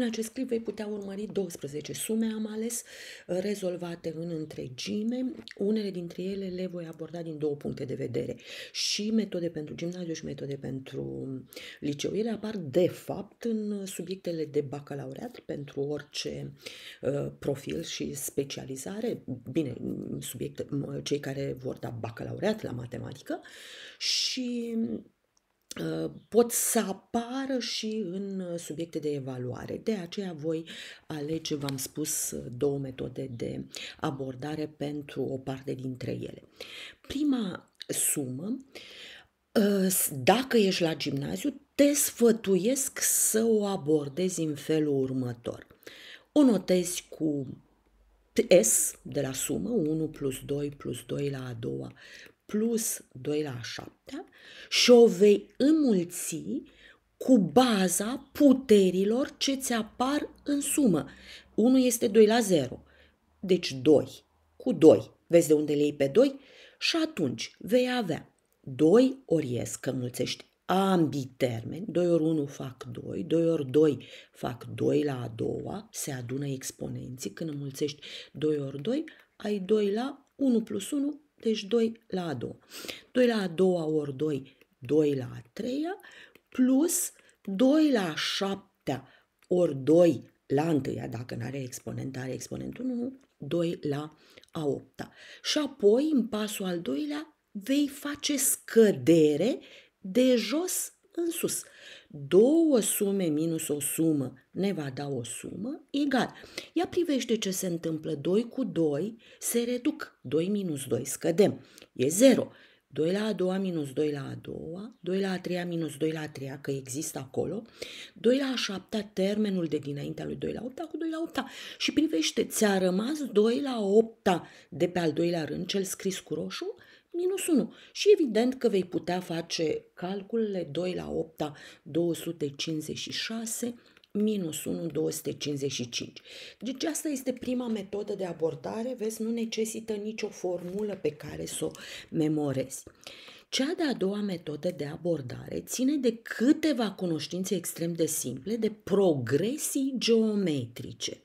În acest clip vei putea urmări 12 sume, am ales, uh, rezolvate în întregime. Unele dintre ele le voi aborda din două puncte de vedere. Și metode pentru gimnaziu și metode pentru um, liceu. Ele apar, de fapt, în uh, subiectele de bacalaureat pentru orice uh, profil și specializare. Bine, mm, subiect cei care vor da bacalaureat la matematică și mm, Uh, pot să apară și în uh, subiecte de evaluare. De aceea voi alege, v-am spus, uh, două metode de abordare pentru o parte dintre ele. Prima sumă, dacă ești la gimnaziu, te sfătuiesc să o abordezi în felul următor. O notezi cu S de la sumă, 1 plus 2 plus 2 la a doua plus 2 la 7 și o vei înmulți cu baza puterilor ce ți apar în sumă. 1 este 2 la 0, deci 2 cu 2. Vezi de unde le iei pe 2? Și atunci vei avea 2 ori ies, că mulțești ambii termeni, 2 ori 1 fac 2, 2 ori 2 fac 2 la a doua, se adună exponenții, când înmulțești 2 ori 2, ai 2 la 1 plus 1 deci 2 la a doua. 2 la a doua ori 2, 2 la a treia, plus 2 la a șaptea ori 2 la întâia, dacă nu are exponent, are exponentul 1, 2 la a opta. Și apoi, în pasul al doilea, vei face scădere de jos în sus. Două sume minus o sumă ne va da o sumă egal. Ia privește ce se întâmplă. 2 cu 2 se reduc. 2 minus 2 scădem. E 0. 2 la a doua minus 2 la a doua, 2 la a treia minus 2 la a treia, că există acolo, 2 la a șaptea, termenul de dinaintea lui 2 la 8 cu 2 la 8 și privește, ți-a rămas 2 la 8 de pe al doilea rând, cel scris cu roșu, minus 1. Și evident că vei putea face calculele 2 la 8, 256, minus 1, 255. Deci asta este prima metodă de abordare, vezi, nu necesită nicio formulă pe care să o memorezi. Cea de-a doua metodă de abordare ține de câteva cunoștințe extrem de simple de progresii geometrice.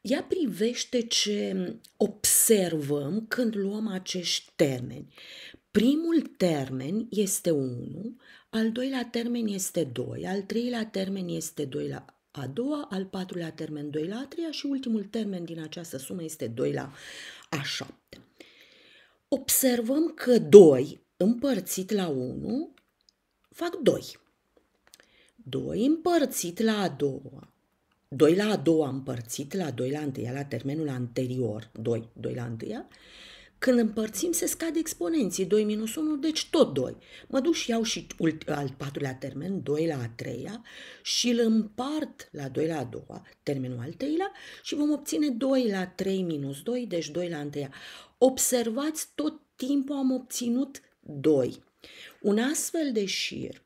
Ea privește ce observă observăm când luăm acești termeni. Primul termen este 1, al doilea termen este 2, al treilea termen este 2 la a doua, al patrulea termen 2 la a treia și ultimul termen din această sumă este 2 la a șaptea. Observăm că 2 împărțit la 1 fac 2. 2 împărțit la a doua 2 la a doua împărțit la 2 la 1, la termenul anterior, 2, 2 la 1, când împărțim se scade exponenții, 2 minus 1, deci tot 2. Mă duc și iau și al patrulea termen, 2 la a treia, și îl împart la 2 la a doua, termenul al treilea, și vom obține 2 la 3 minus 2, deci 2 la a Observați, tot timpul am obținut 2. Un astfel de șir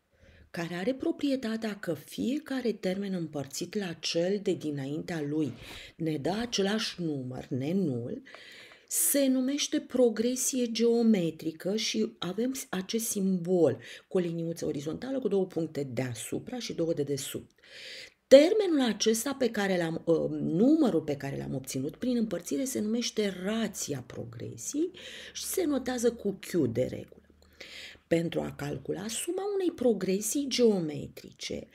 care are proprietatea că fiecare termen împărțit la cel de dinaintea lui ne dă același număr, nenul, se numește progresie geometrică și avem acest simbol cu o liniuță orizontală cu două puncte deasupra și două de desubt. Termenul acesta pe care l-am, ă, numărul pe care l-am obținut prin împărțire se numește rația progresiei și se notează cu Q de regulă. Pentru a calcula suma unei progresii geometrice,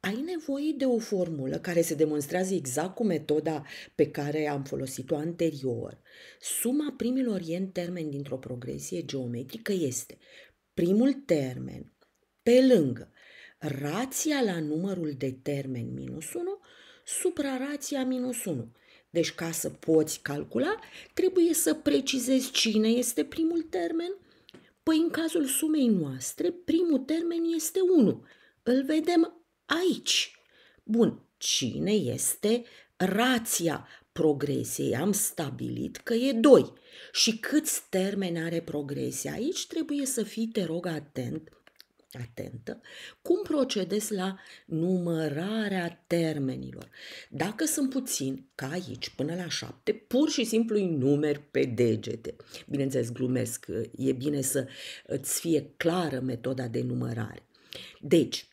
ai nevoie de o formulă care se demonstrează exact cu metoda pe care am folosit-o anterior. Suma primilor n termeni dintr-o progresie geometrică este primul termen pe lângă rația la numărul de termeni minus 1 rația minus 1. Deci ca să poți calcula, trebuie să precizezi cine este primul termen, Păi în cazul sumei noastre, primul termen este 1. Îl vedem aici. Bun, cine este rația progresiei? Am stabilit că e 2. Și câți termeni are progresia? Aici trebuie să fii, te rog, atent, atentă, cum procedez la numărarea termenilor. Dacă sunt puțini, ca aici, până la șapte, pur și simplu îi numeri pe degete. Bineînțeles, glumesc, e bine să îți fie clară metoda de numărare. Deci,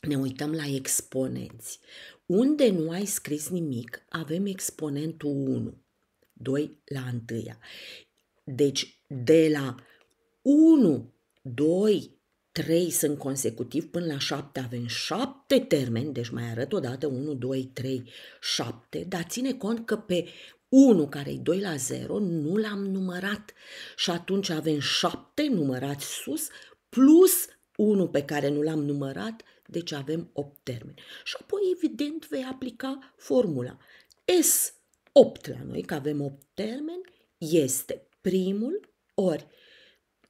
ne uităm la exponenți. Unde nu ai scris nimic, avem exponentul 1, 2 la 1. Deci, de la 1, 2, trei sunt consecutiv până la șapte, avem șapte termeni, deci mai arăt odată 1, 2, 3, 7, dar ține cont că pe 1 care e 2 la 0 nu l-am numărat și atunci avem 7 numărați sus plus 1 pe care nu l-am numărat, deci avem 8 termeni. Și apoi evident vei aplica formula. S8 la noi, că avem 8 termeni, este primul ori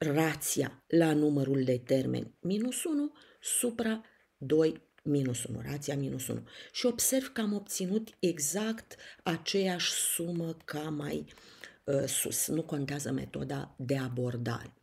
rația la numărul de termeni minus 1 supra 2 minus 1, rația minus 1. Și observ că am obținut exact aceeași sumă ca mai uh, sus. Nu contează metoda de abordare.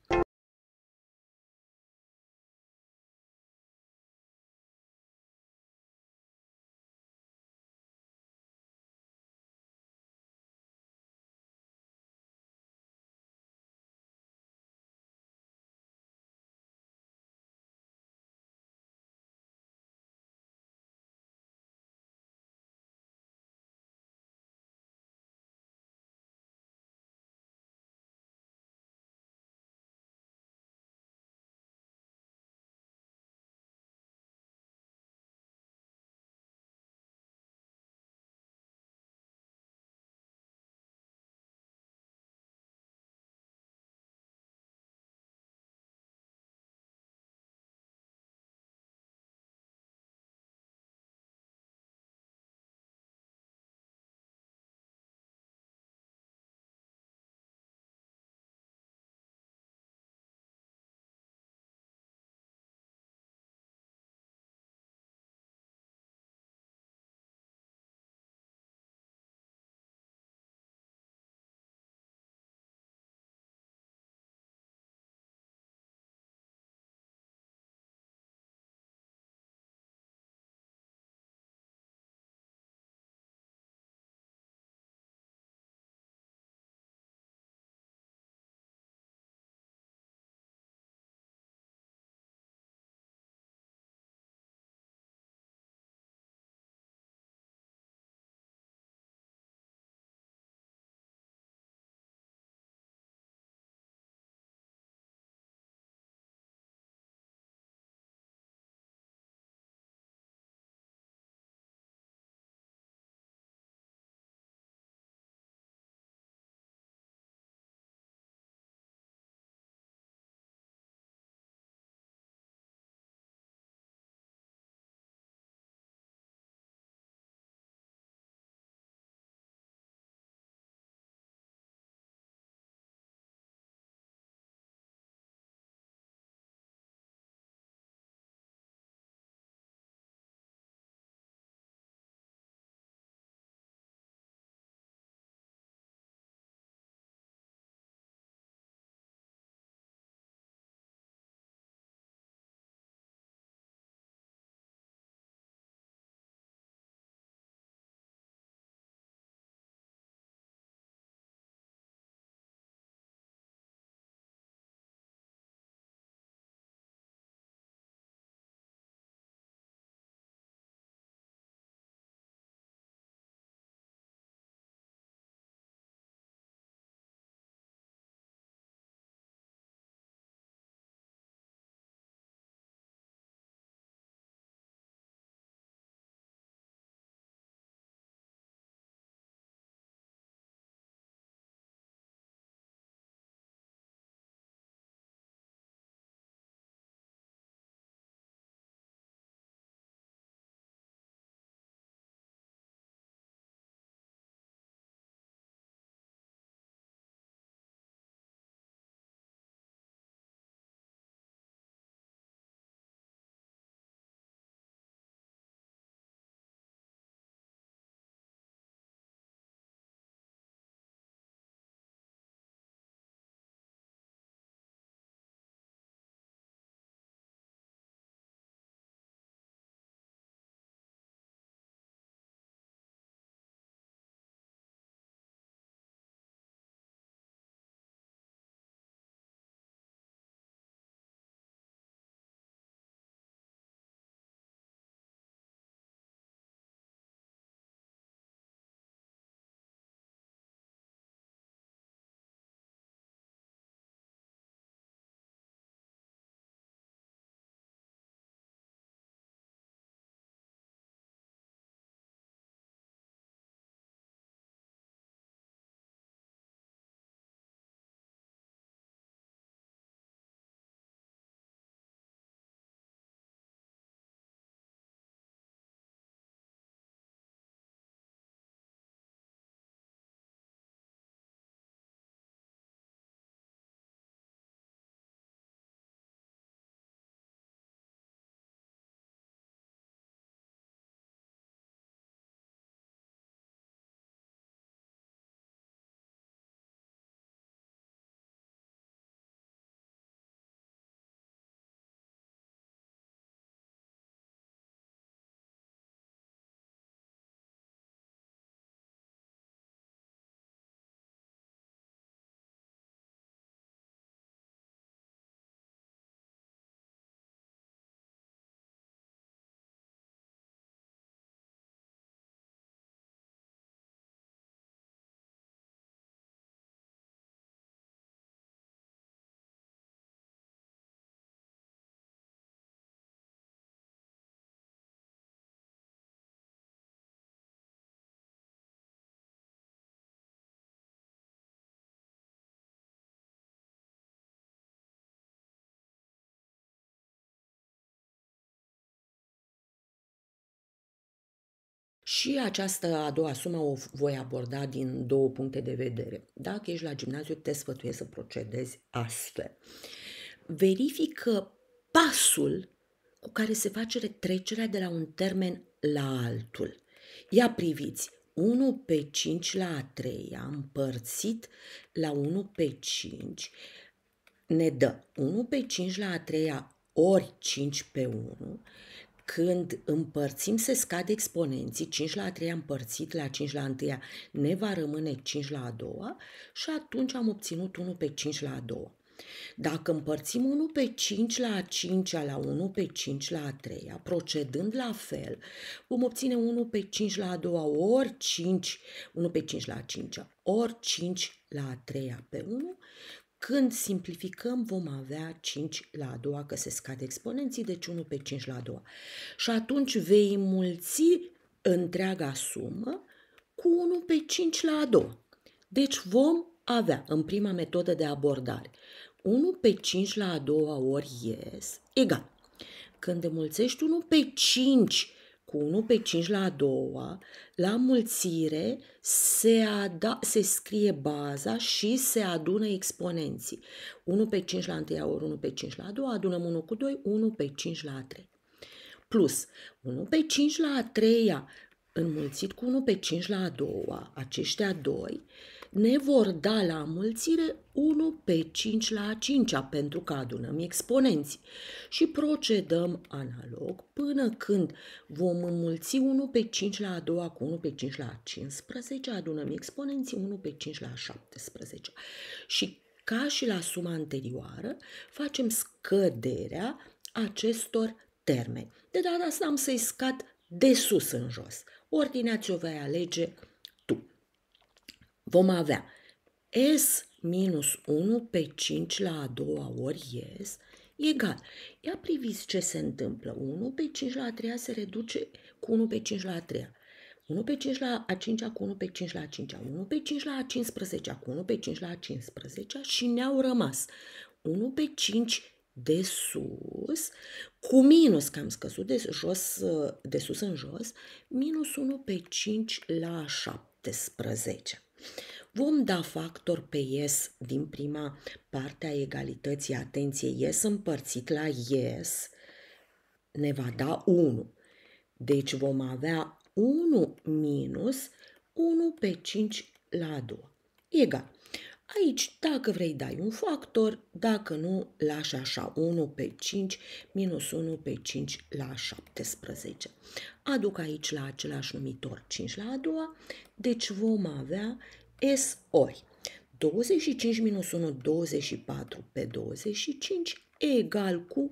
Și această a doua sumă o voi aborda din două puncte de vedere. Dacă ești la gimnaziu, te sfătuiesc să procedezi astfel. Verifică pasul cu care se face retrecerea de la un termen la altul. Ia priviți, 1 pe 5 la a treia împărțit la 1 pe 5 ne dă 1 pe 5 la a treia ori 5 pe 1 când împărțim se scade exponenții, 5 la 3 împărțit la 5 la 1 ne va rămâne 5 la 2 și atunci am obținut 1 pe 5 la 2. Dacă împărțim 1 pe 5 la 5 la 1 pe 5 la 3 procedând la fel, vom obține 1 pe 5 la 2 ori 5, 1 pe 5 la 5 ori 5 la 3 pe 1 când simplificăm, vom avea 5 la a doua, că se scade exponenții, deci 1 pe 5 la a doua. Și atunci vei mulți întreaga sumă cu 1 pe 5 la a doua. Deci vom avea, în prima metodă de abordare, 1 pe 5 la a doua ori ies egal. Când înmulțești 1 pe 5 cu 1 pe 5 la a doua, la mulțire se, ada- se scrie baza și se adună exponenții. 1 pe 5 la a întâia ori 1 pe 5 la a doua, adunăm 1 cu 2, 1 pe 5 la a treia. Plus 1 pe 5 la a treia înmulțit cu 1 pe 5 la a doua, aceștia doi, ne vor da la mulțire 1 pe 5 la 5 -a, pentru că adunăm exponenții. și procedăm analog până când vom înmulți 1 pe 5 la a cu 1 pe 5 la 15, adunăm exponenții 1 pe 5 la a 17 și ca și la suma anterioară, facem scăderea acestor termeni. De data asta am să-i scad de sus în jos. Ordinea ți-o vei alege vom avea S minus 1 pe 5 la a doua ori S egal. Ia priviți ce se întâmplă. 1 pe 5 la a treia se reduce cu 1 pe 5 la a treia. 1 pe 5 la a 5 cu 1 pe 5 la a 5 1 pe 5 la a 15 cu 1 pe 5 la a 15 și ne-au rămas 1 pe 5 de sus cu minus, că am scăzut de, jos, de sus în jos, minus 1 pe 5 la a 17. Vom da factor pe yes din prima parte a egalității atenție yes împărțit la yes ne va da 1. Deci vom avea 1 minus 1 pe 5 la 2. Egal. Aici, dacă vrei, dai un factor, dacă nu, lași așa 1 pe 5 minus 1 pe 5 la 17. Aduc aici la același numitor 5 la a doua, deci vom avea S ori 25 minus 1, 24 pe 25 egal cu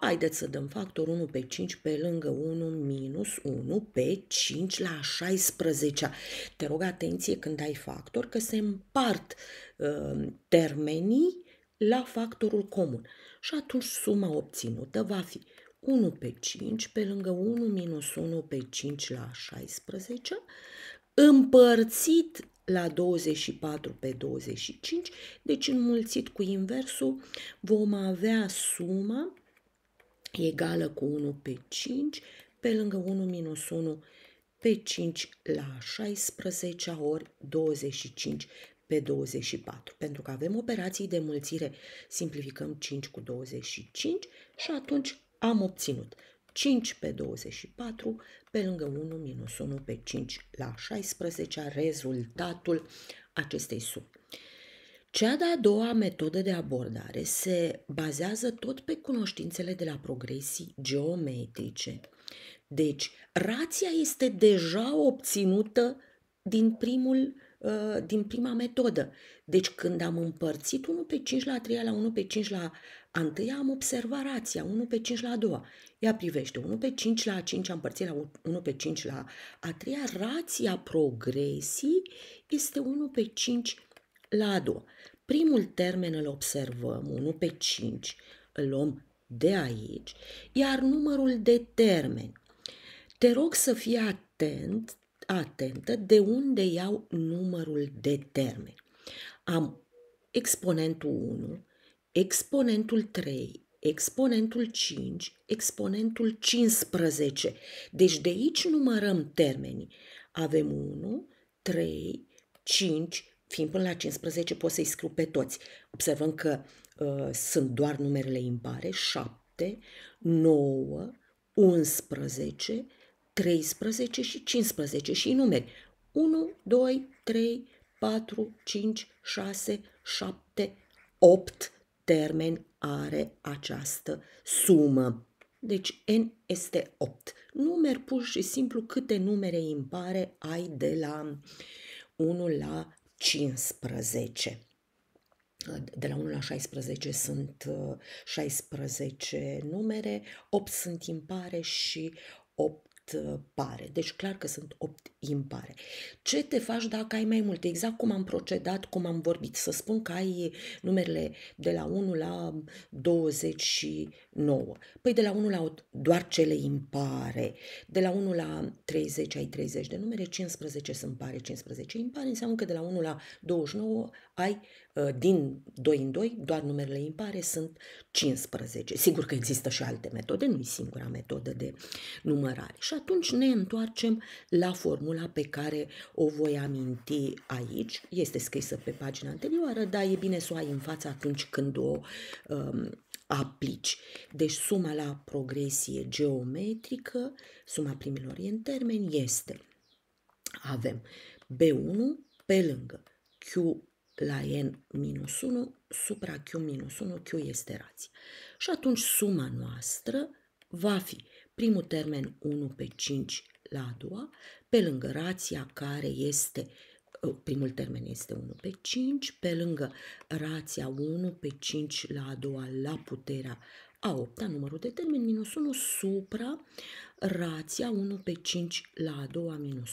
Haideți să dăm factor 1 pe 5 pe lângă 1 minus 1 pe 5 la 16. Te rog atenție când ai factor că se împart uh, termenii la factorul comun. Și atunci suma obținută va fi 1 pe 5 pe lângă 1 minus 1 pe 5 la 16 împărțit la 24 pe 25, deci înmulțit cu inversul vom avea suma egală cu 1 pe 5, pe lângă 1 minus 1 pe 5 la 16 ori 25 pe 24. Pentru că avem operații de mulțire, simplificăm 5 cu 25 și atunci am obținut 5 pe 24 pe lângă 1 minus 1 pe 5 la 16 rezultatul acestei sume. Cea de-a doua metodă de abordare se bazează tot pe cunoștințele de la progresii geometrice. Deci, rația este deja obținută din, primul, uh, din prima metodă. Deci, când am împărțit 1 pe 5 la 3 la 1 pe 5 la a întâia am observat rația, 1 pe 5 la a doua. Ea privește 1 pe 5 la a 5, am părțit la 1 pe 5 la a treia. Rația progresii este 1 pe 5 la a doua, primul termen îl observăm, 1 pe 5, îl luăm de aici, iar numărul de termeni. Te rog să fii atent, atentă de unde iau numărul de termeni. Am exponentul 1, exponentul 3, exponentul 5, exponentul 15. Deci de aici numărăm termenii. Avem 1, 3, 5, fiind până la 15, poți să-i scriu pe toți. Observăm că uh, sunt doar numerele impare, 7, 9, 11, 13 și 15 și numeri. 1, 2, 3, 4, 5, 6, 7, 8 termeni are această sumă. Deci N este 8. Numeri pur și simplu câte numere impare ai de la 1 la 15. De la 1 la 16 sunt 16 uh, numere, 8 sunt impare și 8 opt uh, pare. Deci clar că sunt opt impare. Ce te faci dacă ai mai multe? Exact cum am procedat, cum am vorbit. Să spun că ai numerele de la 1 la 29. Păi de la 1 la 8, doar cele impare. De la 1 la 30 ai 30 de numere, 15 sunt pare, 15 impare. Înseamnă că de la 1 la 29 ai uh, din 2 în 2, doar numerele impare sunt 15. Sigur că există și alte metode, nu e singura metodă de numărare. Și atunci ne întoarcem la formula pe care o voi aminti aici. Este scrisă pe pagina anterioară, dar e bine să o ai în față atunci când o um, aplici. Deci suma la progresie geometrică, suma primilor în termeni, este avem B1 pe lângă Q la N minus 1 supra Q minus 1, Q este rație. Și atunci suma noastră va fi primul termen 1 pe 5 la a doua, pe lângă rația care este uh, primul termen este 1 pe 5, pe lângă rația 1 pe 5 la a doua la puterea a 8 -a, numărul de termen minus 1 supra rația 1 pe 5 la a doua minus 1.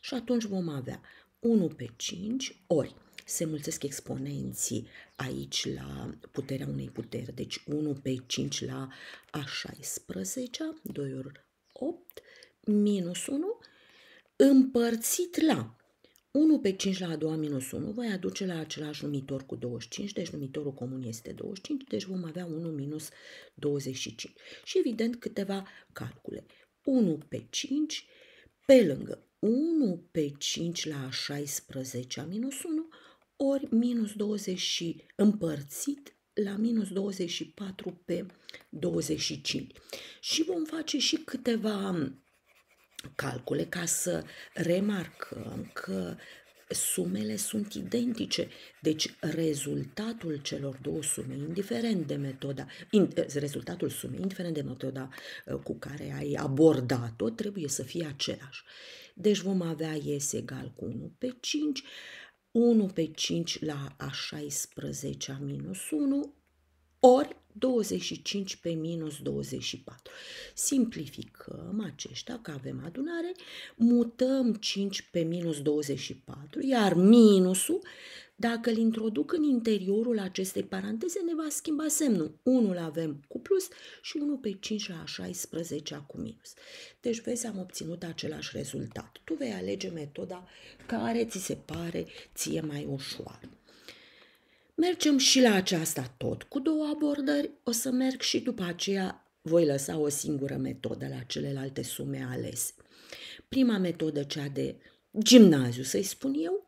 Și atunci vom avea 1 pe 5 ori se mulțesc exponenții aici la puterea unei puteri. Deci 1 pe 5 la a 16, 2 ori 8, minus 1, împărțit la 1 pe 5 la a doua minus 1 voi aduce la același numitor cu 25, deci numitorul comun este 25, deci vom avea 1 minus 25. Și evident câteva calcule. 1 pe 5 pe lângă 1 pe 5 la a 16 minus 1 ori minus 20 și împărțit la minus 24 pe 25. Și vom face și câteva calcule ca să remarcăm că sumele sunt identice, deci rezultatul celor două sume, indiferent de metoda, in, rezultatul sumei, indiferent de metoda uh, cu care ai abordat-o, trebuie să fie același. Deci vom avea S egal cu 1 pe 5, 1 pe 5 la a 16 minus 1 ori 25 pe minus 24. Simplificăm aceștia, că avem adunare, mutăm 5 pe minus 24, iar minusul dacă îl introduc în interiorul acestei paranteze, ne va schimba semnul. Unul avem cu plus și unul pe 5 la 16 cu minus. Deci, vezi, am obținut același rezultat. Tu vei alege metoda care ți se pare ție mai ușoară. Mergem și la aceasta tot cu două abordări, o să merg și după aceea voi lăsa o singură metodă la celelalte sume alese. Prima metodă, cea de gimnaziu, să-i spun eu,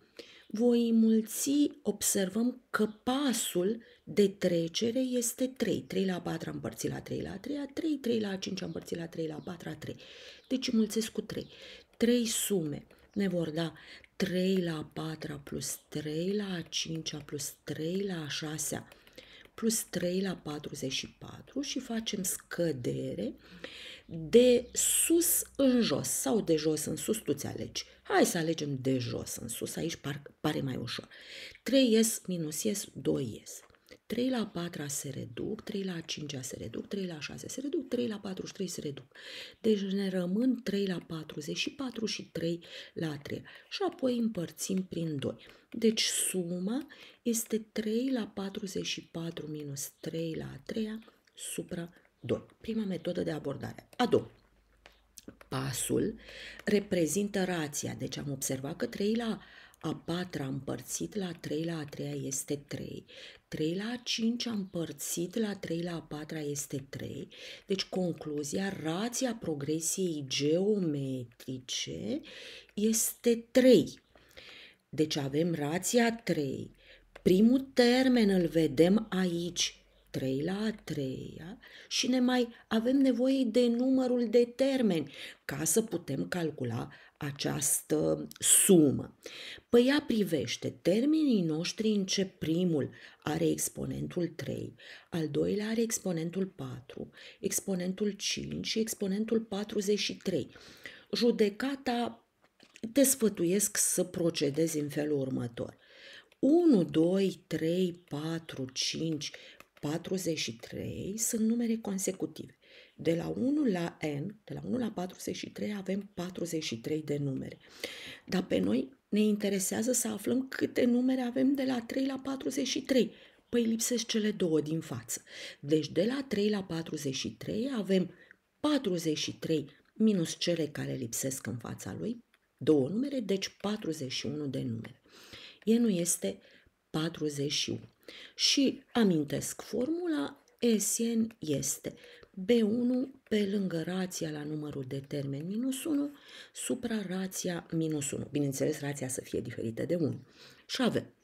voi mulți observăm că pasul de trecere este 3. 3 la 4 împărțit la 3 la 3, 3, 3 la 5 împărțit la 3 la 4, la 3. Deci mulțesc cu 3. 3 sume ne vor da 3 la 4 plus 3 la 5 plus 3 la 6 plus 3 la 44 și facem scădere de sus în jos sau de jos în sus, tu ți alegi. Hai să alegem de jos în sus, aici par, pare mai ușor. 3 ies minus ies, 2 ies. 3 la 4 se reduc, 3 la 5 se reduc, 3 la 6 se reduc, 3 la 43 se reduc. Deci ne rămân 3 la 44 și 3 la 3. Și apoi împărțim prin 2. Deci suma este 3 la 44 minus 3 la 3 supra doni. Prima metodă de abordare. A doua. Pasul reprezintă rația, deci am observat că 3 la a patra împărțit la 3 la a treia este 3, 3 la a cincea împărțit la 3 la a patra este 3, deci concluzia, rația progresiei geometrice este 3. Deci avem rația 3. Primul termen îl vedem aici, trei la a treia și ne mai avem nevoie de numărul de termeni ca să putem calcula această sumă. Păi ea privește, termenii noștri încep primul are exponentul 3, al doilea are exponentul 4, exponentul 5 și exponentul 43. Judecata te sfătuiesc să procedezi în felul următor. 1, 2, 3, 4, 5 43 sunt numere consecutive. De la 1 la N, de la 1 la 43, avem 43 de numere. Dar pe noi ne interesează să aflăm câte numere avem de la 3 la 43. Păi lipsesc cele două din față. Deci de la 3 la 43 avem 43 minus cele care lipsesc în fața lui, două numere, deci 41 de numere. E nu este 41. Și amintesc formula SN este B1 pe lângă rația la numărul de termen minus 1 supra rația minus 1. Bineînțeles, rația să fie diferită de 1. Și avem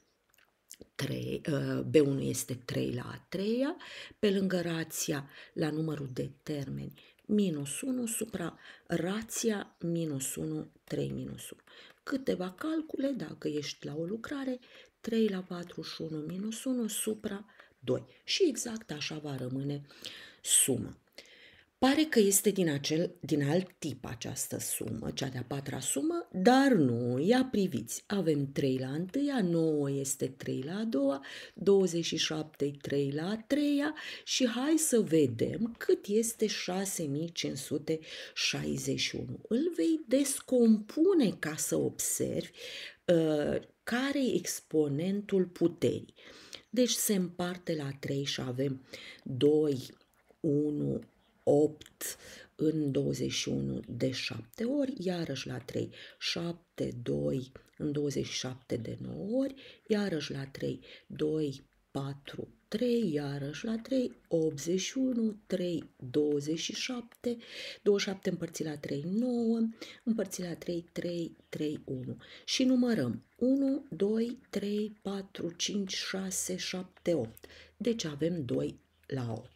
3, uh, B1 este 3 la a treia, pe lângă rația la numărul de termeni minus 1 supra rația minus 1, 3 minus 1. Câteva calcule, dacă ești la o lucrare, 3 la 4 și 1 minus 1 supra 2. Și exact așa va rămâne suma. Pare că este din, acel, din alt tip această sumă, cea de-a patra sumă, dar nu, ia priviți, avem 3 la 1, 9 este 3 la a doua, 27 3 la a treia și hai să vedem cât este 6561. Îl vei descompune ca să observi uh, care e exponentul puterii. Deci se împarte la 3 și avem 2, 1, 8 în 21 de 7 ori, iarăși la 3, 7, 2 în 27 de 9 ori, iarăși la 3, 2, 4, 3, iarăși la 3, 81, 3, 27, 27 împărțit la 3, 9, împărțit la 3, 3, 3, 1. Și numărăm 1, 2, 3, 4, 5, 6, 7, 8. Deci avem 2 la 8.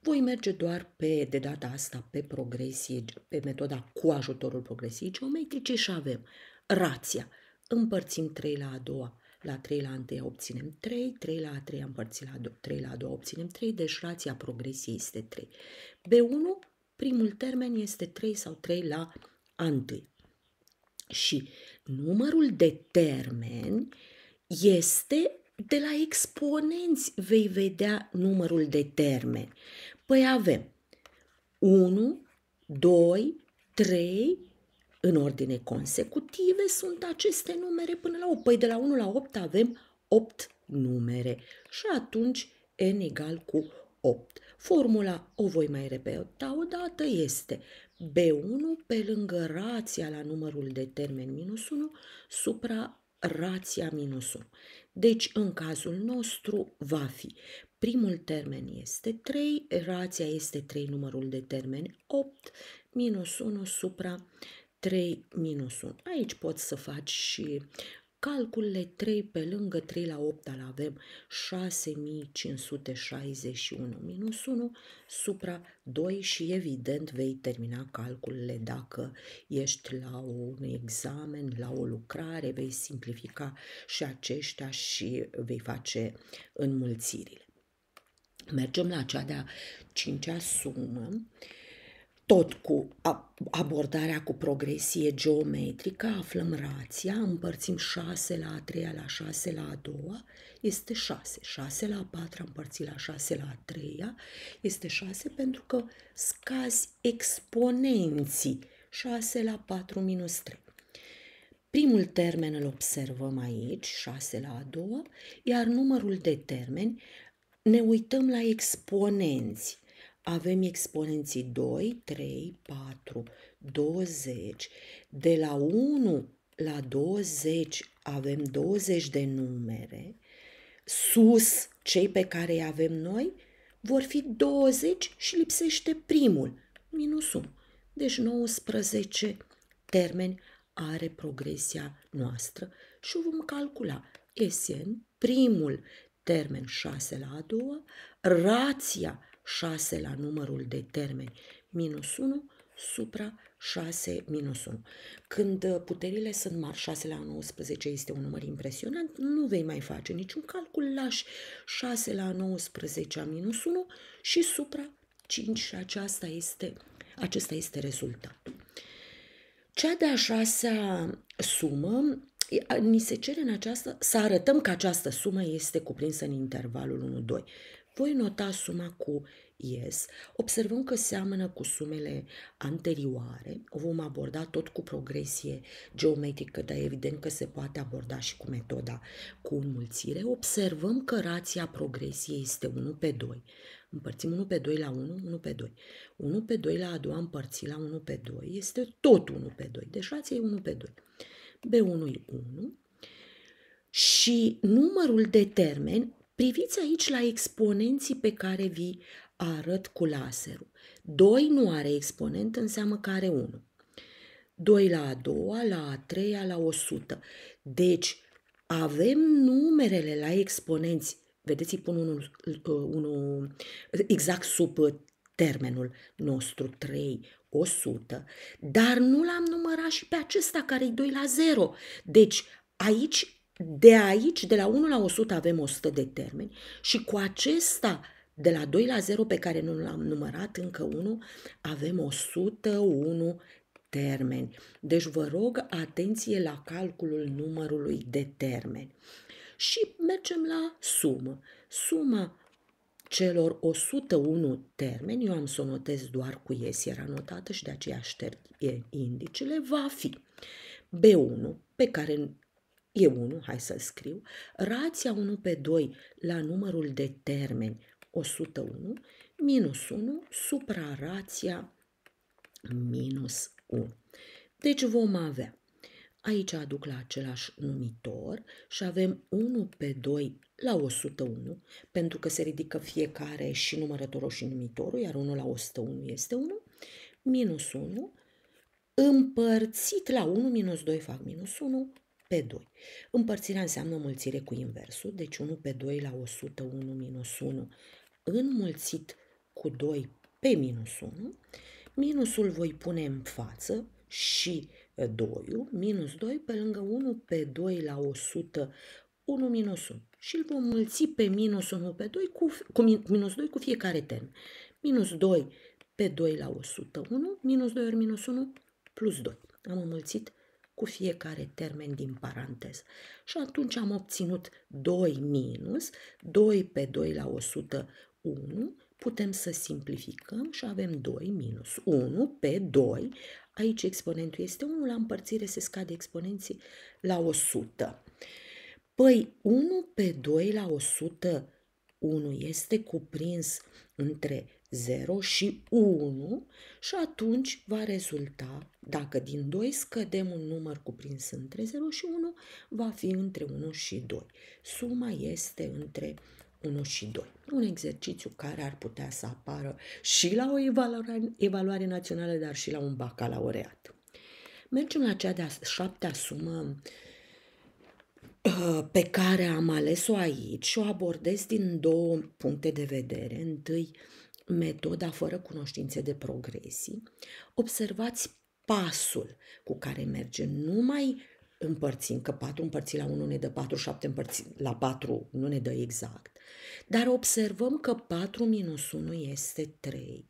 Voi merge doar pe, de data asta pe progresie, pe metoda cu ajutorul progresiei geometrice și avem rația. Împărțim 3 la a doua, la 3 la 1 obținem 3, 3 la 3 împărțit la 2, 3 la 2 obținem 3, deci rația progresiei este 3. B1, primul termen este 3 sau 3 la 1. Și numărul de termeni este de la exponenți vei vedea numărul de termeni. Păi avem 1, 2, 3 în ordine consecutive sunt aceste numere până la 8. Păi de la 1 la 8 avem 8 numere și atunci n egal cu 8. Formula, o voi mai repeta o dată, este B1 pe lângă rația la numărul de termen minus 1 supra rația minus 1. Deci, în cazul nostru, va fi primul termen este 3, rația este 3, numărul de termeni 8, minus 1 supra 3 minus 1. Aici poți să faci și calculele 3 pe lângă 3 la 8 al avem 6561 minus 1 supra 2 și evident vei termina calculele dacă ești la un examen, la o lucrare, vei simplifica și aceștia și vei face înmulțirile. Mergem la cea de-a cincea sumă Uh, tot cu abordarea cu progresie geometrică aflăm rația, împărțim 6 la a 3 la 6 la a 2 este 6. 6 la a 4 împărțit la 6 la a 3 este 6 pentru că scazi exponenții 6 la 4 minus 3. Primul termen îl observăm aici, 6 la a iar numărul de termeni ne uităm la exponenți avem exponenții 2, 3, 4, 20. De la 1 la 20 avem 20 de numere. Sus, cei pe care îi avem noi, vor fi 20 și lipsește primul, minus 1. Deci 19 termeni are progresia noastră și o vom calcula. SN, primul termen 6 la a doua, rația 6 la numărul de termeni minus 1 supra 6 minus 1. Când uh, puterile sunt mari, 6 la 19 este un număr impresionant, nu vei mai face niciun calcul, lași 6 la 19 a minus 1 și supra 5 și aceasta este, acesta este rezultatul. Cea de-a șasea sumă ni se cere în această, să arătăm că această sumă este cuprinsă în intervalul 1-2. Voi nota suma cu IES. Observăm că seamănă cu sumele anterioare. O vom aborda tot cu progresie geometrică, dar evident că se poate aborda și cu metoda cu înmulțire. Observăm că rația progresiei este 1 pe 2. Împărțim 1 pe 2 la 1, 1 pe 2. 1 pe 2 la a doua împărțit la 1 pe 2 este tot 1 pe 2. Deci rația e 1 pe 2. B1 e 1, și numărul de termeni Priviți aici la exponenții pe care vi arăt cu laserul. 2 nu are exponent, înseamnă că are 1. 2 la a doua, la a treia, la 100. Deci avem numerele la exponenți. Vedeți, îi pun unul, uh, unul exact sub termenul nostru 3, 100, dar nu l-am numărat și pe acesta care e 2 la 0. Deci aici de aici, de la 1 la 100 avem 100 de termeni și cu acesta, de la 2 la 0 pe care nu l-am numărat încă 1, avem 101 termeni. Deci vă rog atenție la calculul numărului de termeni. Și mergem la sumă. Suma celor 101 termeni, eu am să o notez doar cu ies, era notată și de aceea șterg indicele, va fi B1, pe care e 1, hai să-l scriu, rația 1 pe 2 la numărul de termeni 101 minus 1 supra rația minus 1. Deci vom avea, aici aduc la același numitor și avem 1 pe 2 la 101, pentru că se ridică fiecare și numărătorul și numitorul, iar 1 la 101 este 1, minus 1, împărțit la 1 minus 2 fac minus 1, pe 2. Împărțirea înseamnă mulțire cu inversul, deci 1 pe 2 la 101 minus 1 înmulțit cu 2 pe minus 1. Minusul voi pune în față și 2 eh, minus 2 pe lângă 1 pe 2 la 101 minus 1 și îl vom mulți pe minus 1 pe 2 cu, cu minus 2 cu fiecare ten. Minus 2 pe 2 la 101, minus 2 ori minus 1, plus 2. Am înmulțit cu fiecare termen din paranteză. Și atunci am obținut 2 minus 2 pe 2 la 101, putem să simplificăm și avem 2 minus 1 pe 2. Aici exponentul este 1, la împărțire se scade exponenții la 100. Păi 1 pe 2 la 101 este cuprins între 0 și 1 și atunci va rezulta dacă din 2 scădem un număr cuprins între 0 și 1, va fi între 1 și 2. Suma este între 1 și 2. Un exercițiu care ar putea să apară și la o evaluare, evaluare națională, dar și la un bacalaureat. Mergem la cea de-a șaptea sumă uh, pe care am ales-o aici și o abordez din două puncte de vedere. Întâi, metoda fără cunoștințe de progresii. Observați pasul cu care merge, nu mai împărțim, că 4 împărțit la 1 ne dă 4, 7 împărțit la 4 nu ne dă exact. Dar observăm că 4 minus 1 este 3,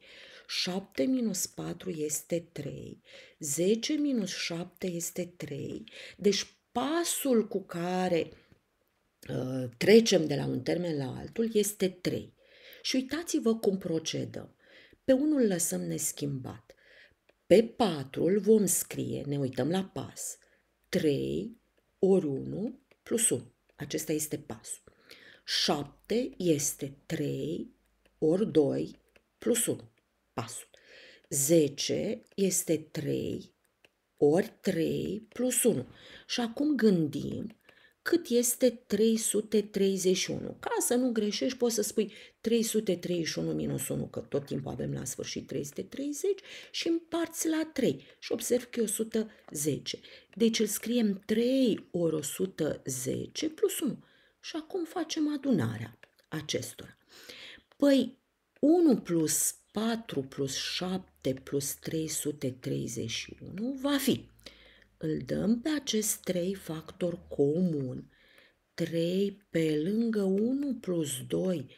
7 minus 4 este 3, 10 minus 7 este 3. Deci pasul cu care uh, trecem de la un termen la altul este 3. Și uitați-vă cum procedăm. Pe unul lăsăm neschimbat, pe 4 îl vom scrie, ne uităm la pas, 3 ori 1 plus 1. Acesta este pasul. 7 este 3 ori 2 plus 1, pasul. 10 este 3 ori 3 plus 1. Și acum gândim cât este 331. Ca să nu greșești, poți să spui 331 minus 1, că tot timpul avem la sfârșit 330 și împarți la 3 și observ că e 110. Deci îl scriem 3 ori 110 plus 1. Și acum facem adunarea acestora. Păi 1 plus 4 plus 7 plus 331 va fi îl dăm pe acest 3 factor comun. 3 pe lângă 1 plus 2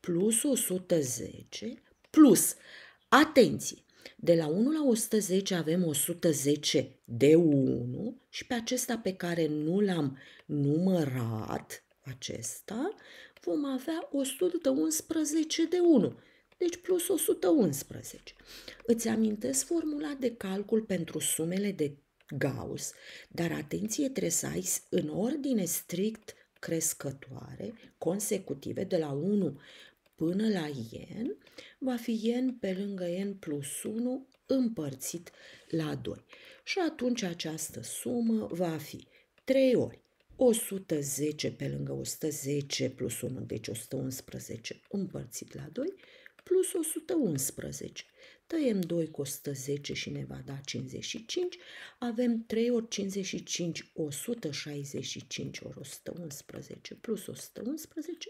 plus 110 plus, atenție, de la 1 la 110 avem 110 de 1 și pe acesta pe care nu l-am numărat, acesta, vom avea 111 de 1, deci plus 111. Îți amintesc formula de calcul pentru sumele de Gauss, dar atenție trebuie să ai în ordine strict crescătoare, consecutive, de la 1 până la n, va fi n pe lângă n plus 1 împărțit la 2. Și atunci această sumă va fi 3 ori 110 pe lângă 110 plus 1, deci 111 împărțit la 2, plus 111. Tăiem 2 cu 110 și ne va da 55. Avem 3 ori 55, 165 ori 111 plus 111.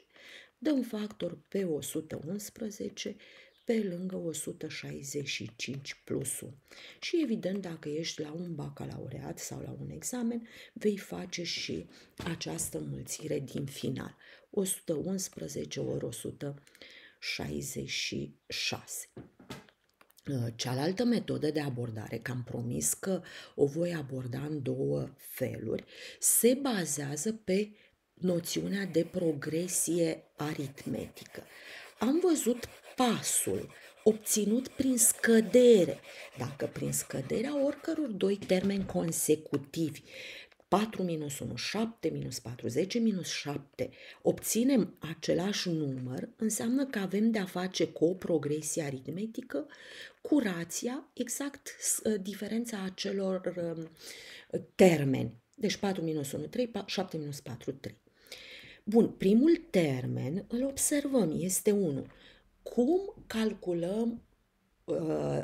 Dăm factor pe 111 pe lângă 165 plusul. Și evident, dacă ești la un bacalaureat sau la un examen, vei face și această mulțire din final. 111 ori 166. Ă, cealaltă metodă de abordare, că am promis că o voi aborda în două feluri, se bazează pe noțiunea de progresie aritmetică. Am văzut pasul obținut prin scădere, dacă prin scăderea oricăror doi termeni consecutivi 4 minus 1, 7 minus 4, 10 minus 7, obținem același număr, înseamnă că avem de-a face cu o progresie aritmetică, cu rația, exact ă, diferența acelor ă, termeni. Deci 4 minus 1, 3, 7 minus 4, 3. Bun, primul termen îl observăm, este 1. Cum calculăm uh,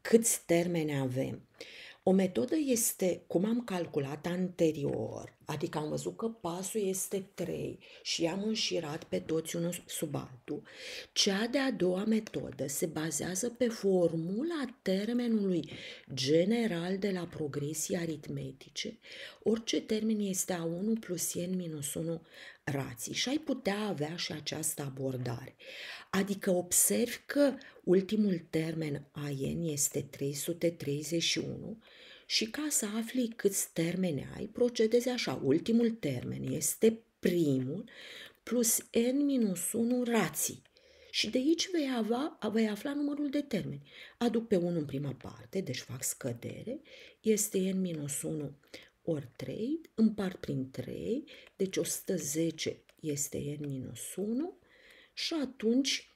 câți termeni avem? Uh, o metodă este cum am calculat anterior, adică am văzut că pasul este 3 și am înșirat pe toți unul sub altul. Cea de-a doua metodă se bazează pe formula termenului general de la progresii aritmetice. Orice termen este A1 plus N minus 1 rații și ai putea avea și această abordare. Adică observi că ultimul termen AN este 331 și ca să afli câți termeni ai, procedezi așa. Ultimul termen este primul plus n minus 1 rații. Și de aici vei, avea, vei afla numărul de termeni. Aduc pe 1 în prima parte, deci fac scădere, este n minus 1 ori 3, împart prin 3, deci 110 este n minus 1 și atunci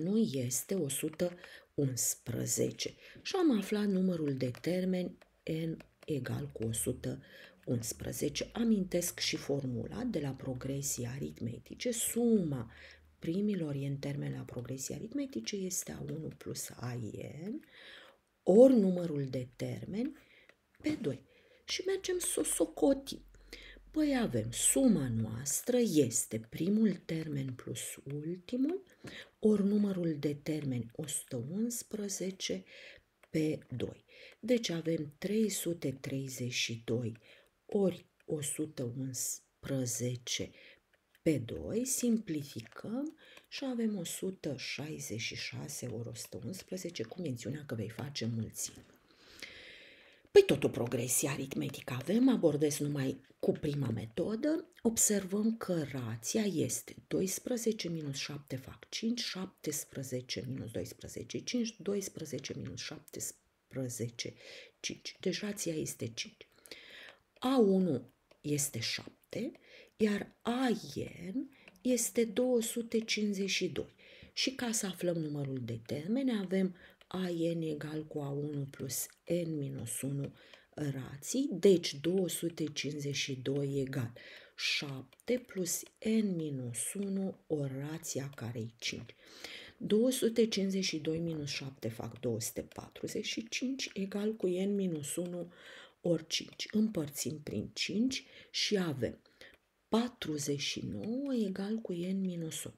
n este 100 11 și am aflat numărul de termeni n egal cu 111. Amintesc și formula de la progresie aritmetice, suma primilor n termeni la progresie aritmetice este A1 plus AN ori numărul de termeni pe 2. Și mergem să o socotim. Păi avem suma noastră este primul termen plus ultimul, ori numărul de termeni 111 pe 2. Deci avem 332 ori 111 pe 2, simplificăm și avem 166 ori 111 cu mențiunea că vei face mulțime. Păi tot o progresie aritmetică avem, abordez numai cu prima metodă. Observăm că rația este 12 minus 7 fac 5, 17 minus 12 5, 12 minus 17 5. Deci rația este 5. A1 este 7, iar AN este 252. Și ca să aflăm numărul de termene avem AN egal cu A1 plus N minus 1 rații, deci 252 egal 7 plus N minus 1 o rația care e 5. 252 minus 7 fac 245 egal cu N minus 1 ori 5. Împărțim prin 5 și avem 49 egal cu N minus 1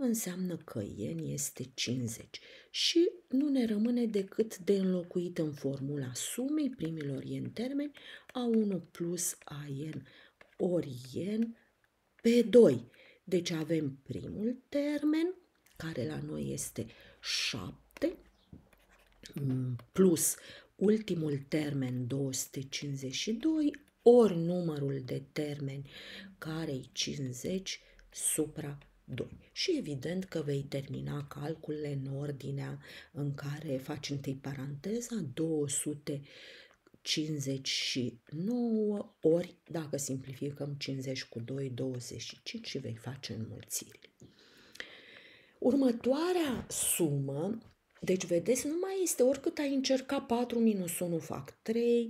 înseamnă că n este 50 și nu ne rămâne decât de înlocuit în formula sumei primilor ien termeni A1 plus a AN ori ien pe 2. Deci avem primul termen, care la noi este 7, mm, plus ultimul termen 252, ori numărul de termeni care e 50 supra 2. Și evident că vei termina calculele în ordinea în care faci întâi paranteza 259 ori, dacă simplificăm 50 cu 2, 25 și vei face înmulțiri. Următoarea sumă deci, vedeți, nu mai este oricât ai încerca 4 minus 1 fac 3,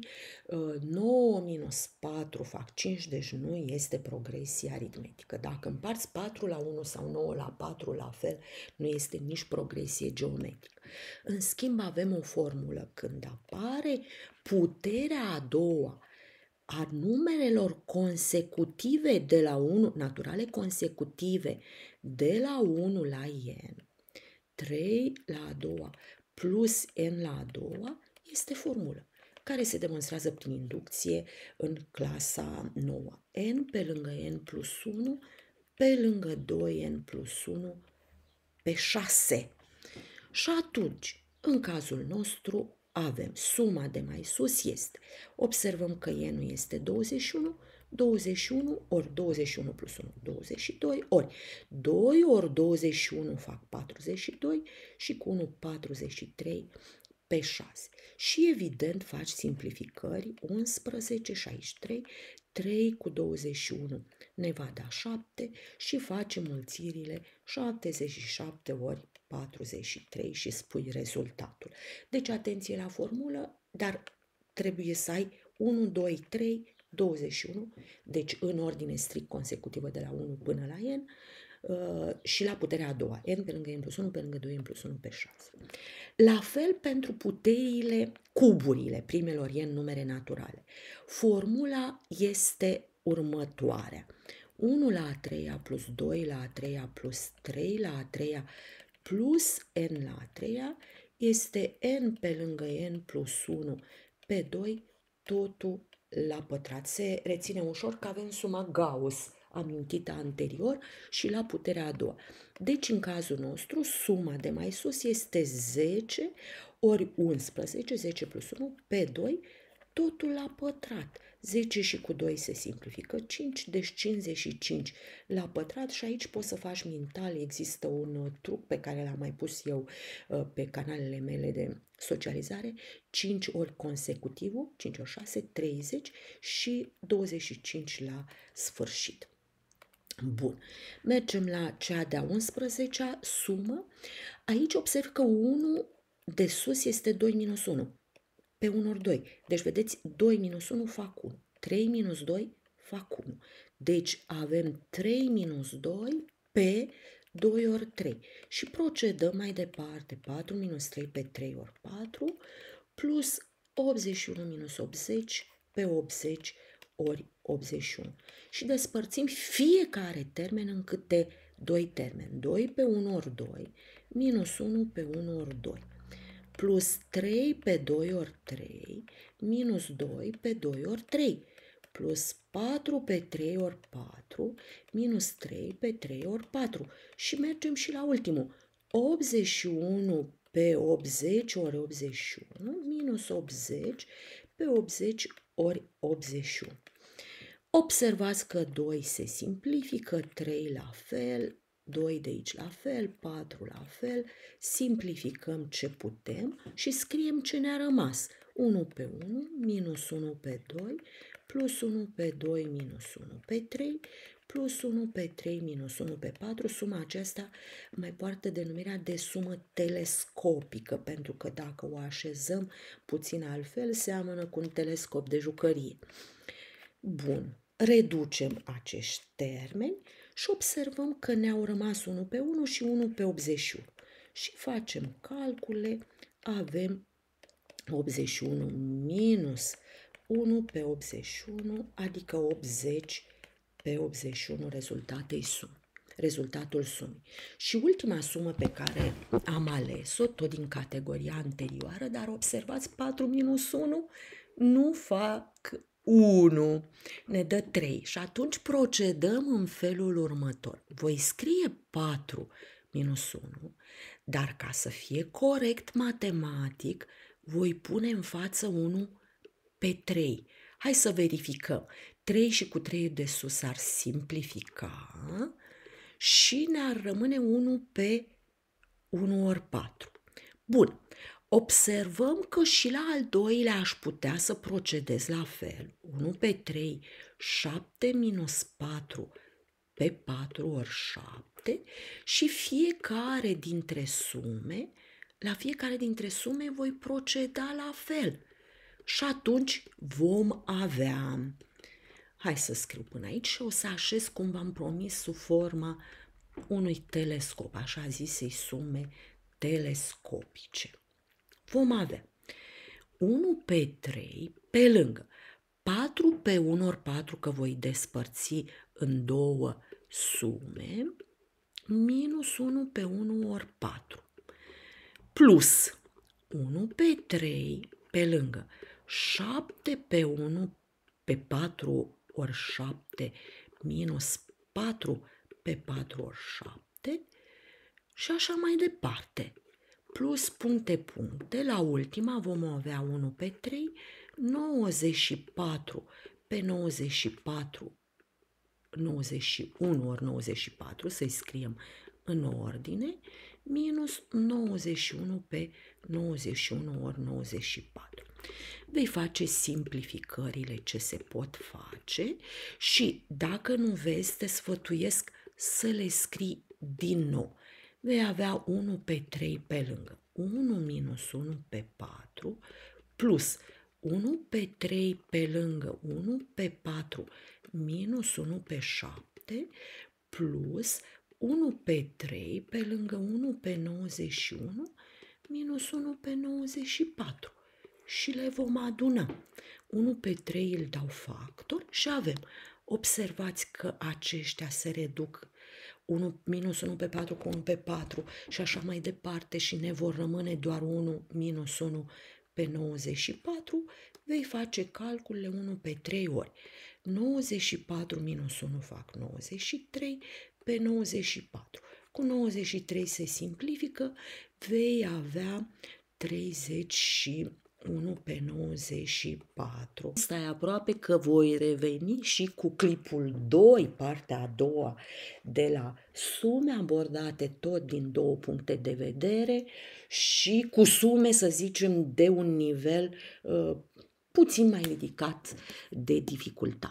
9 uh, minus 4 fac 5, deci nu este progresie aritmetică. Dacă împarți 4 la 1 sau 9 la 4 la fel, nu este nici progresie geometrică. În schimb, avem o formulă când apare puterea a doua a numerelor consecutive de la 1, naturale consecutive de la 1 la n, 3 la a doua plus n la a doua este formulă care se demonstrează prin inducție în clasa 9. n pe lângă n plus 1 pe lângă 2n plus 1 pe 6. Și atunci, în cazul nostru, avem suma de mai sus este. Observăm că n nu este 21 21 ori 21 plus 1, 22 ori 2 ori 21 fac 42 și cu 1, 43 pe 6. Și evident faci simplificări 11 63, 3, 3 cu 21 ne va da 7 și facem mulțirile 77 ori 43 și spui rezultatul. Deci atenție la formulă, dar trebuie să ai 1, 2, 3 21, deci în ordine strict consecutivă de la 1 până la n, uh, și la puterea a doua, n pe lângă n plus 1, pe lângă 2n plus 1 pe 6. La fel pentru puterile, cuburile primelor n numere naturale. Formula este următoarea. 1 la a treia plus 2 la a treia plus 3 la a treia plus n la a treia este n pe lângă n plus 1 pe 2 totul la pătrat se reține ușor că avem suma Gauss, amintită anterior, și la puterea a doua. Deci, în cazul nostru, suma de mai sus este 10 ori 11, 10 plus 1, pe 2, totul la pătrat. 10 și cu 2 se simplifică 5, deci 55 la pătrat și aici poți să faci mental. Există un uh, truc pe care l-am mai pus eu uh, pe canalele mele de socializare, 5 ori consecutivul, 5 ori 6, 30 și 25 la sfârșit. Bun. Mergem la cea de-a 11-a sumă. Aici observ că 1 de sus este 2 minus 1 pe unor 2. Deci, vedeți, 2 minus 1 fac 1. 3 minus 2 fac 1. Deci, avem 3 minus 2 pe 2 ori 3. Și procedăm mai departe. 4 minus 3 pe 3 ori 4 plus 81 minus 80 pe 80 ori 81. Și despărțim fiecare termen în câte 2 termeni. 2 pe 1 ori 2 minus 1 pe 1 ori 2 plus 3 pe 2 ori 3 minus 2 pe 2 ori 3 plus 4 pe 3 ori 4 minus 3 pe 3 ori 4 și mergem și la ultimul 81 pe 80 ori 81 minus 80 pe 80 ori 81. Observați că 2 se simplifică, 3 la fel, 2 de aici la fel, 4 la fel, simplificăm ce putem și scriem ce ne-a rămas. 1 pe 1, minus 1 pe 2, plus 1 pe 2, minus 1 pe 3, plus 1 pe 3, minus 1 pe 4. Suma aceasta mai poartă denumirea de sumă telescopică, pentru că dacă o așezăm puțin altfel, seamănă cu un telescop de jucărie. Bun, reducem acești termeni și observăm că ne-au rămas 1 pe 1 și 1 pe 81. Și facem calcule, avem 81 minus 1 pe 81, adică 80 pe 81 rezultatei sum, rezultatul sumei. Și ultima sumă pe care am ales-o, tot din categoria anterioară, dar observați 4 minus 1 nu fac 1 ne dă 3 și atunci procedăm în felul următor. Voi scrie 4 minus 1, dar ca să fie corect matematic, voi pune în față 1 pe 3. Hai să verificăm. 3 și cu 3 de sus ar simplifica și ne-ar rămâne 1 pe 1 ori 4. Bun, observăm că și la al doilea aș putea să procedez la fel. 1 pe 3, 7 minus 4 pe 4 ori 7 și fiecare dintre sume, la fiecare dintre sume voi proceda la fel. Și atunci vom avea hai să scriu până aici și o să așez cum v-am promis sub forma unui telescop, așa zisei sume telescopice vom avea 1 pe 3 pe lângă 4 pe 1 ori 4 că voi despărți în două sume minus 1 pe 1 ori 4 plus 1 pe 3 pe lângă 7 pe 1 pe 4 ori 7 minus 4 pe 4 ori 7 și așa mai departe plus puncte-puncte, la ultima vom avea 1 pe 3, 94 pe 94, 91 ori 94, să-i scriem în ordine, minus 91 pe 91 ori 94. Vei face simplificările ce se pot face și dacă nu vezi, te sfătuiesc să le scrii din nou vei avea 1 pe 3 pe lângă. 1 minus 1 pe 4 plus 1 pe 3 pe lângă 1 pe 4 minus 1 pe 7 plus 1 pe 3 pe lângă 1 pe 91 minus 1 pe 94 și le vom aduna. 1 pe 3 îl dau factor și avem. Observați că aceștia se reduc 1 minus 1 pe 4 cu 1 pe 4 și așa mai departe și ne vor rămâne doar 1 minus 1 pe 94, vei face calculele 1 pe 3 ori. 94 minus 1 fac 93 pe 94. Cu 93 se simplifică, vei avea 30 și 1 pe 94. Stai aproape că voi reveni și cu clipul 2, partea a doua, de la sume abordate tot din două puncte de vedere și cu sume, să zicem, de un nivel uh, puțin mai ridicat de dificultate.